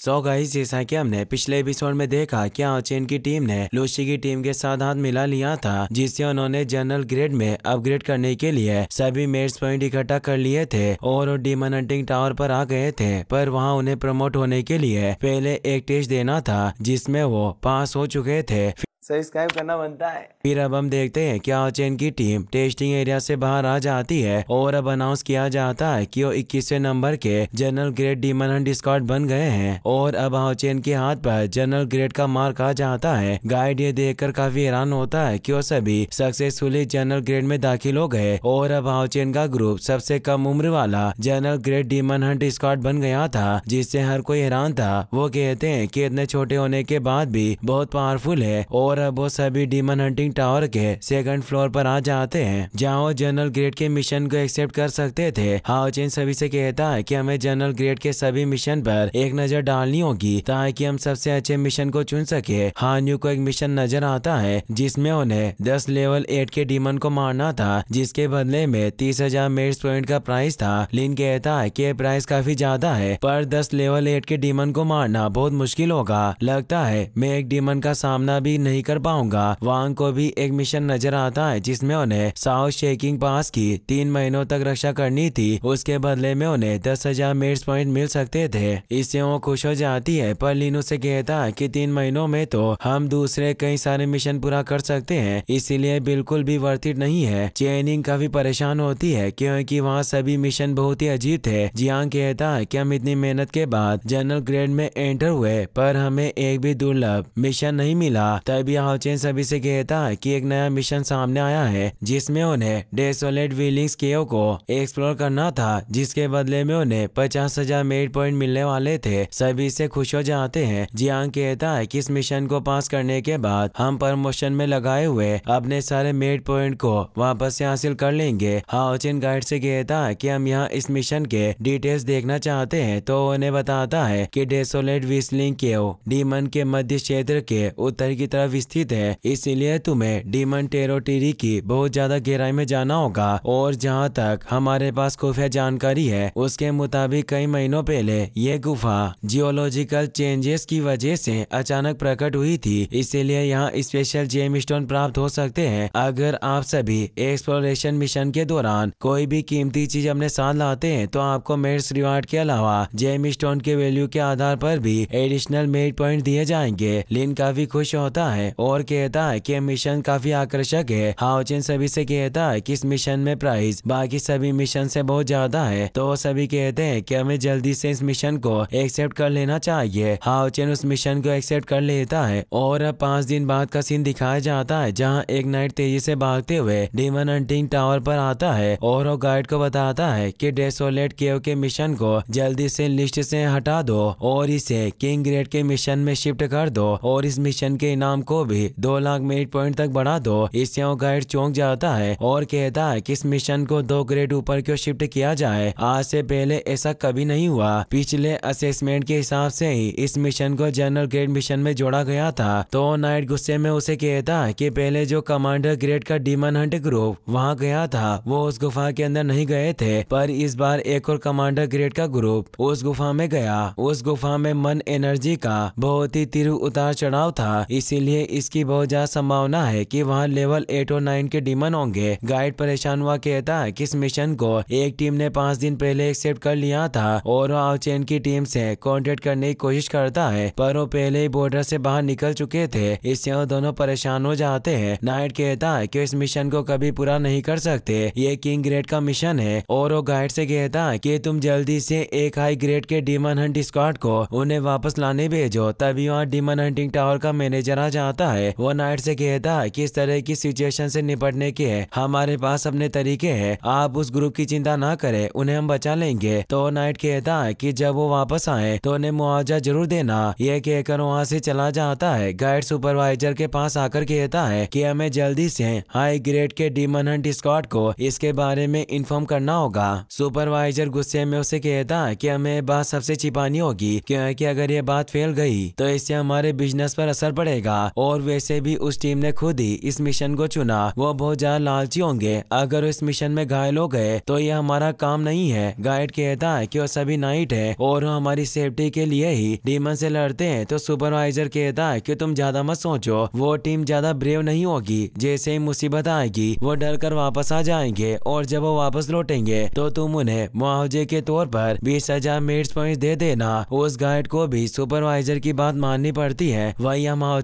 so guys जैसा कि हमने पिछले एपिसोड में देखा कि आचेन की टीम ने लोशी की टीम के साथ हाथ मिला लिया था जिससे उन्होंने जनरल ग्रेड में अपग्रेड करने के लिए सभी मेट्स पॉइंट इकट्ठा कर लिए थे और डीमन हंटिंग टावर पर आ गए थे पर वहां उन्हें प्रमोट होने के लिए पहले एक टेस्ट देना था जिसमे वो पास हो चुके थे सब्सक्राइब करना बनता है फिर अब हम देखते हैं क्या चैन की टीम टेस्टिंग एरिया से बाहर आ जाती है और अब अनाउंस किया जाता है कि वो इक्कीसवे नंबर के general grade demon hunt squad बन गए हैं और अब हाउचेन के हाथ पर जनरल ग्रेड का मार्क आ जाता है गाइड ये देख काफी हैरान होता है की वो सभी सक्सेसफुली जनरल ग्रेड में दाखिल हो गए और अब हाउचेन का ग्रुप सबसे कम उम्र वाला general grade demon hunt squad बन गया था जिससे हर कोई हैरान था वो कहते हैं कि इतने छोटे होने के बाद भी बहुत पावरफुल है और अब वो सभी डीमन हंटिंग टावर के सेकंड फ्लोर पर आ जाते हैं जहाँ वो जनरल ग्रेड के मिशन को एक्सेप्ट कर सकते थे हाउचिन सभी से कहता है कि हमें जनरल ग्रेड के सभी मिशन पर एक नजर डालनी होगी ताकि हम सबसे अच्छे मिशन को चुन सके हान्यू को एक मिशन नजर आता है जिसमे उन्हें दस लेवल एट के डीमन को मारना था जिसके बदले में तीस हजार पॉइंट का प्राइस था लिन कहता है की प्राइस काफी ज्यादा है पर दस लेवल एट के डीमन को मारना बहुत मुश्किल होगा लगता है मैं एक डीमन का सामना भी नहीं कर पाऊंगा वांग को भी एक मिशन नजर आता है जिसमें उन्हें साउथ शेकिंग पास की तीन महीनों तक रक्षा करनी थी उसके बदले में उन्हें दस हजार मेट्स पॉइंट मिल सकते थे इससे वो खुश हो जाती है पर लीनू से कहता है कि तीन महीनों में तो हम दूसरे कई सारे मिशन पूरा कर सकते हैं इसीलिए बिल्कुल भी वर्थित नहीं है चेनिंग काफी परेशान होती है क्योंकि वहाँ सभी मिशन बहुत ही अजीब थे जियांग कहता है की हम इतनी मेहनत के बाद जनरल ग्रेड में एंटर हुए पर हमें एक भी दुर्लभ मिशन नहीं मिला तभी हाउचिन सभी से कहता है कि एक नया मिशन सामने आया है जिसमें उन्हें डेसोलेट व्हीलिंग्स केव को एक्सप्लोर करना था जिसके बदले में उन्हें पचास हजार मेड पॉइंट मिलने वाले थे सभी से खुश हो जाते हैं जियांग कहता है कि इस मिशन को पास करने के बाद हम प्रमोशन में लगाए हुए अपने सारे मेड पॉइंट को वापस से हासिल कर लेंगे हाउचिन गाइड से कहता है कि हम यहाँ इस मिशन के डिटेल्स देखना चाहते हैं तो उन्हें बताता है कि डेसोलेट विस्लिंग के डीमन के मध्य क्षेत्र के उत्तर की तरफ स्थित है इसीलिए तुम्हें डीमन टेरोटेरी की बहुत ज्यादा गहराई में जाना होगा और जहाँ तक हमारे पास खुफिया जानकारी है उसके मुताबिक कई महीनों पहले ये गुफा जियोलॉजिकल चेंजेस की वजह से अचानक प्रकट हुई थी इसीलिए यहाँ स्पेशल जेम स्टोन प्राप्त हो सकते हैं अगर आप सभी एक्सप्लोरेशन मिशन के दौरान कोई भी कीमती चीज अपने साथ लाते हैं तो आपको मेट्स रिवार्ड के अलावा जेम स्टोन के वैल्यू के आधार पर भी एडिशनल मेड पॉइंट दिए जाएंगे लिन काफी खुश होता है और कहता है कि मिशन काफी आकर्षक है हाउचिन सभी से कहता है कि इस मिशन में प्राइस बाकी सभी मिशन से बहुत ज्यादा है तो सभी कहते हैं कि हमें जल्दी से इस मिशन को एक्सेप्ट कर लेना चाहिए हाउचिन उस मिशन को एक्सेप्ट कर लेता है और अब पांच दिन बाद का सीन दिखाया जाता है जहाँ एक नाइट तेजी से भागते हुए डीमन हंटिंग टावर पर आता है और वो गाइड को बताता है की डेसोलेट केव के मिशन को जल्दी से लिस्ट से हटा दो और इसे किंग ग्रेट के मिशन में शिफ्ट कर दो और इस मिशन के इनाम को भी दो लाख मिनट पॉइंट तक बढ़ा दो इससे वो गाइड चौंक जाता है और कहता है कि इस मिशन को दो ग्रेड ऊपर क्यों शिफ्ट किया जाए आज से पहले ऐसा कभी नहीं हुआ पिछले असेसमेंट के हिसाब से ही इस मिशन को जनरल ग्रेड मिशन में जोड़ा गया था तो नाइट गुस्से में उसे कहता है की पहले जो कमांडर ग्रेड का डीमन हंट ग्रुप वहाँ गया था वो उस गुफा के अंदर नहीं गए थे पर इस बार एक और कमांडर ग्रेड का ग्रुप उस गुफा में गया उस गुफा में मन एनर्जी का बहुत ही तीर उतार चढ़ाव था इसीलिए इसकी बहुत ज्यादा संभावना है कि वहाँ लेवल एट और नाइन के डीमन होंगे गाइड परेशान हुआ कहता है कि इस मिशन को एक टीम ने पांच दिन पहले एक्सेप्ट कर लिया था और वह चैन की टीम से कॉन्टेक्ट करने की कोशिश करता है पर वो पहले ही बॉर्डर से बाहर निकल चुके थे इससे वो दोनों परेशान हो जाते हैं नाइट कहता है की इस मिशन को कभी पूरा नहीं कर सकते ये किंग ग्रेड का मिशन है और वो गाइड से कहता है की तुम जल्दी से एक हाई ग्रेड के डीमन हंट स्क्वाड को उन्हें वापस लाने भेजो तभी वहाँ डीमन हंटिंग टावर का मैनेजर आ जाता जाता है वो नाइट से कहता है कि इस तरह की सिचुएशन से निपटने के हमारे पास अपने तरीके हैं आप उस ग्रुप की चिंता ना करें उन्हें हम बचा लेंगे तो नाइट कहता है कि जब वो वापस आए तो उन्हें मुआवजा जरूर देना यह कहकर वहाँ से चला जाता है गाइड सुपरवाइजर के पास आकर कहता है की हमें जल्दी से हाई ग्रेड के डीमन हंट स्कॉट को इसके बारे में इन्फॉर्म करना होगा सुपरवाइजर गुस्से में उसे कहता है की हमें बात सबसे छिपानी होगी क्योंकि अगर ये बात फैल गई तो इससे हमारे बिजनेस पर असर पड़ेगा और और वैसे भी उस टीम ने खुद ही इस मिशन को चुना वो बहुत ज्यादा लालची होंगे अगर इस मिशन में घायल हो गए तो ये हमारा काम नहीं है गाइड कहता है कि वो सभी नाइट है और हमारी सेफ्टी के लिए ही डीमन से लड़ते हैं तो सुपरवाइजर कहता है कि तुम ज्यादा मत सोचो वो टीम ज्यादा ब्रेव नहीं होगी जैसे ही मुसीबत आएगी वो डर कर वापस आ जाएंगे और जब वो वापस लौटेंगे तो तुम उन्हें मुआवजे के तौर पर बीस हजार मिनट पॉइंट दे देना उस गाइड को भी सुपरवाइजर की बात माननी पड़ती है वही हम और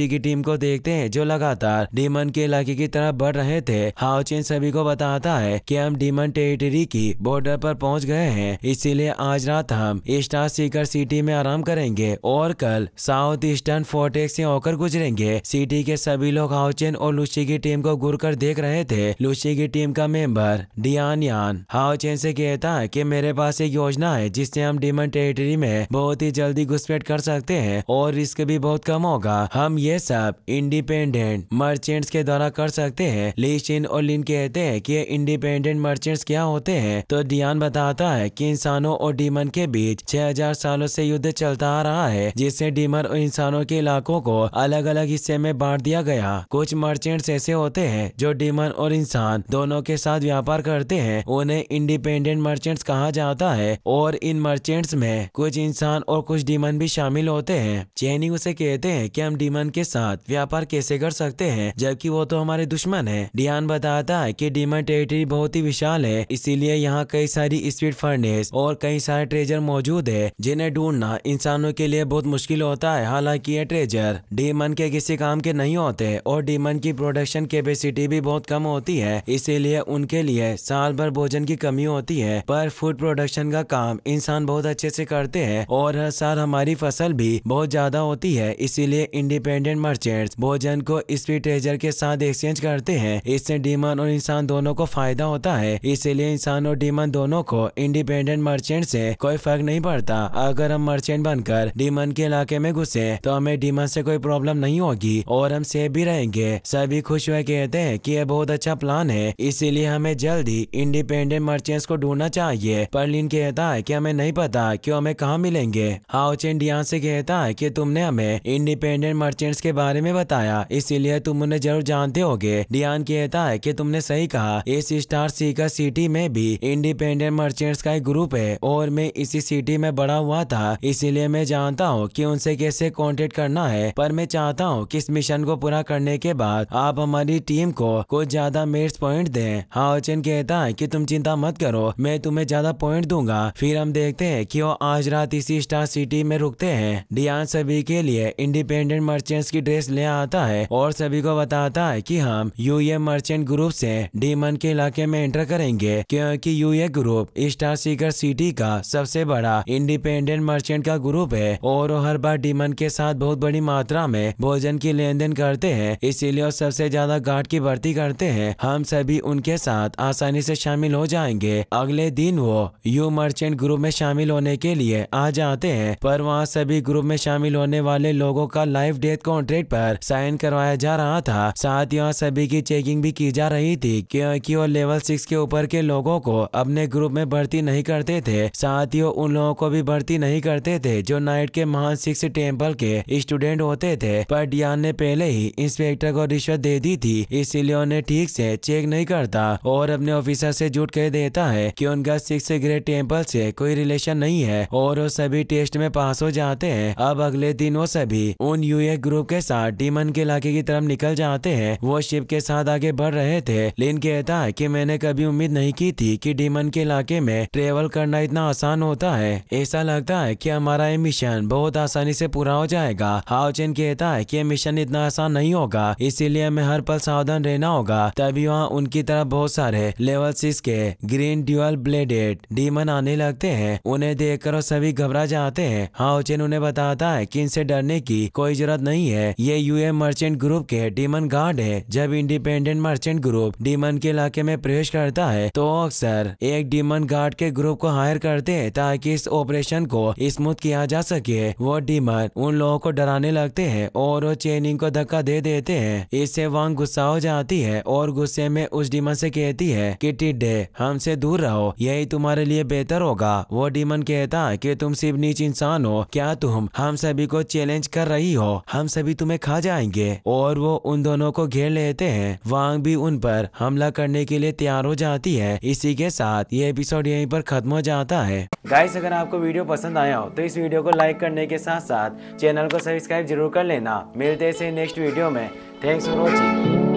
एफसी की टीम को देखते हैं जो लगातार डीमन के इलाके की तरफ बढ़ रहे थे हाउचिन सभी को बताता है कि हम डीमन टेरिटरी की बॉर्डर पर पहुंच गए हैं इसीलिए आज रात हम स्टार सीकर सिटी में आराम करेंगे और कल साउथ ईस्टर्न फोर्टेक्स से होकर गुजरेंगे सिटी के सभी लोग हाउचेन और लुची की टीम को घूर कर देख रहे थे लुची की टीम का मेंबर डियान यान हाउचिन से कहता है कि मेरे पास एक योजना है जिससे हम डीमन टेरिटरी में बहुत ही जल्दी घुसपैठ कर सकते हैं और रिस्क भी बहुत कम होगा हम ये ये सब इंडिपेंडेंट मर्चेंट्स के द्वारा कर सकते हैं लेकिन और लिन कहते हैं कि इंडिपेंडेंट मर्चेंट्स क्या होते हैं तो डियान बताता है कि इंसानों और डीमन के बीच 6000 सालों से युद्ध चलता आ रहा है जिससे डीमन और इंसानों के इलाकों को अलग अलग हिस्से में बांट दिया गया कुछ मर्चेंट्स ऐसे होते हैं जो डीमन और इंसान दोनों के साथ व्यापार करते हैं उन्हें इंडिपेंडेंट मर्चेंट्स कहा जाता है और इन मर्चेंट्स में कुछ इंसान और कुछ डीमन भी शामिल होते हैं चैनी उसे कहते हैं कि हम डीमन के साथ व्यापार कैसे कर सकते हैं जबकि वो तो हमारे दुश्मन है डियान बताता है कि डीमन टेरिटरी बहुत ही विशाल है इसीलिए यहाँ कई सारी स्पीड फर्नेस और कई सारे ट्रेजर मौजूद है जिन्हें ढूंढना इंसानों के लिए बहुत मुश्किल होता है हालांकि ये ट्रेजर डीमन के किसी काम के नहीं होते और डीमन की प्रोडक्शन कैपेसिटी भी बहुत कम होती है इसीलिए उनके लिए साल भर भोजन की कमी होती है पर फूड प्रोडक्शन का काम इंसान बहुत अच्छे से करते हैं और हर साल हमारी फसल भी बहुत ज्यादा होती है इसीलिए इंडिपेंडेंट इंडिपेंडेंट मर्चेंट्स भोजन को स्पीड ट्रेजर के साथ एक्सचेंज करते हैं इससे डीमन और इंसान दोनों को फायदा होता है इसीलिए इंसान और डीमन दोनों को इंडिपेंडेंट मर्चेंट से कोई फर्क नहीं पड़ता अगर हम मर्चेंट बनकर डीमन के इलाके में घुसे तो हमें डीमन से कोई प्रॉब्लम नहीं होगी और हम सेफ भी रहेंगे सभी खुश हुए कहते हैं कि यह बहुत अच्छा प्लान है इसीलिए हमें जल्दी इंडिपेंडेंट मर्चेंट्स को ढूंढना चाहिए लिन कहता है कि हमें नहीं पता कि हमें कहाँ मिलेंगे हाओचेन डियान से कहता है कि तुमने हमें इंडिपेंडेंट मर्चेंट एक्सीडेंट्स के बारे में बताया इसीलिए तुम उन्हें जरूर जानते हो गे डियान कहता है कि तुमने सही कहा इस स्टार सीका सिटी में भी इंडिपेंडेंट मर्चेंट्स का एक ग्रुप है और मैं इसी सिटी में बड़ा हुआ था इसीलिए मैं जानता हूँ कि उनसे कैसे कॉन्टेक्ट करना है पर मैं चाहता हूँ कि इस मिशन को पूरा करने के बाद आप हमारी टीम को कुछ ज्यादा मेट्स पॉइंट दें हाओचन कहता है की तुम चिंता मत करो मैं तुम्हें ज्यादा पॉइंट दूंगा फिर हम देखते हैं कि वो आज रात इसी स्टार सिटी में रुकते हैं डियान सभी के लिए इंडिपेंडेंट मर्चेंट वेंस की ड्रेस ले आता है और सभी को बताता है कि हम यूए मर्चेंट ग्रुप से डीमन के इलाके में एंटर करेंगे क्योंकि यूए ग्रुप स्टार सीकर सिटी का सबसे बड़ा इंडिपेंडेंट मर्चेंट का ग्रुप है और हर बार डीमन के साथ बहुत बड़ी मात्रा में भोजन की लेन देन करते हैं इसीलिए और सबसे ज्यादा गार्ड की भर्ती करते हैं हम सभी उनके साथ आसानी से शामिल हो जाएंगे अगले दिन वो यू मर्चेंट ग्रुप में शामिल होने के लिए आ जाते हैं पर वहाँ सभी ग्रुप में शामिल होने वाले लोगों का लाइफ डेथ को कॉन्ट्रैक्ट पर साइन करवाया जा रहा था साथ ही यहाँ सभी की चेकिंग भी की जा रही थी क्योंकि वो लेवल सिक्स के ऊपर के लोगों को अपने ग्रुप में भर्ती नहीं करते थे साथ ही उन लोगों को भी भर्ती नहीं करते थे जो नाइट के महान सिक्स टेम्पल के स्टूडेंट होते थे पर डियान ने पहले ही इंस्पेक्टर को रिश्वत दे दी थी इसीलिए उन्हें ठीक से चेक नहीं करता और अपने ऑफिसर से झूठ कह देता है कि उनका सिक्स ग्रेड टेम्पल से कोई रिलेशन नहीं है और वो सभी टेस्ट में पास हो जाते हैं अब अगले दिन वो सभी उन यूए ग्रुप ग्रुप के साथ डीमन के इलाके की तरफ निकल जाते हैं वो शिप के साथ आगे बढ़ रहे थे लिन कहता है कि मैंने कभी उम्मीद नहीं की थी कि डीमन के इलाके में ट्रेवल करना इतना आसान होता है ऐसा लगता है कि हमारा ये मिशन बहुत आसानी से पूरा हो जाएगा हाउचेन कहता है कि ये मिशन इतना आसान नहीं होगा इसीलिए हमें हर पल सावधान रहना होगा तभी वहाँ उनकी तरफ बहुत सारे लेवल सिक्स के ग्रीन ड्यूअल ब्लेडेड डीमन आने लगते है उन्हें देख कर सभी घबरा जाते हैं हाउचेन उन्हें बताता है की इनसे डरने की कोई जरूरत नहीं है ये यूएम मर्चेंट ग्रुप के डीमन गार्ड है जब इंडिपेंडेंट मर्चेंट ग्रुप डीमन के इलाके में प्रवेश करता है तो अक्सर एक डीमन गार्ड के ग्रुप को हायर करते हैं ताकि इस ऑपरेशन को स्मूथ किया जा सके वो डीमन उन लोगों को डराने लगते हैं और वो चेनिंग को धक्का दे देते हैं इससे वांग गुस्सा हो जाती है और गुस्से में उस डीमन से कहती है कि टिड्डे हमसे दूर रहो यही तुम्हारे लिए बेहतर होगा वो डीमन कहता है कि तुम सिर्फ नीच इंसान हो क्या तुम हम सभी को चैलेंज कर रही हो हम सभी सभी तुम्हें खा जाएंगे और वो उन दोनों को घेर लेते हैं वांग भी उन पर हमला करने के लिए तैयार हो जाती है इसी के साथ ये एपिसोड यहीं पर खत्म हो जाता है गाइस अगर आपको वीडियो पसंद आया हो तो इस वीडियो को लाइक करने के साथ साथ चैनल को सब्सक्राइब जरूर कर लेना मिलते हैं नेक्स्ट वीडियो में थैंक्स फॉर वॉचिंग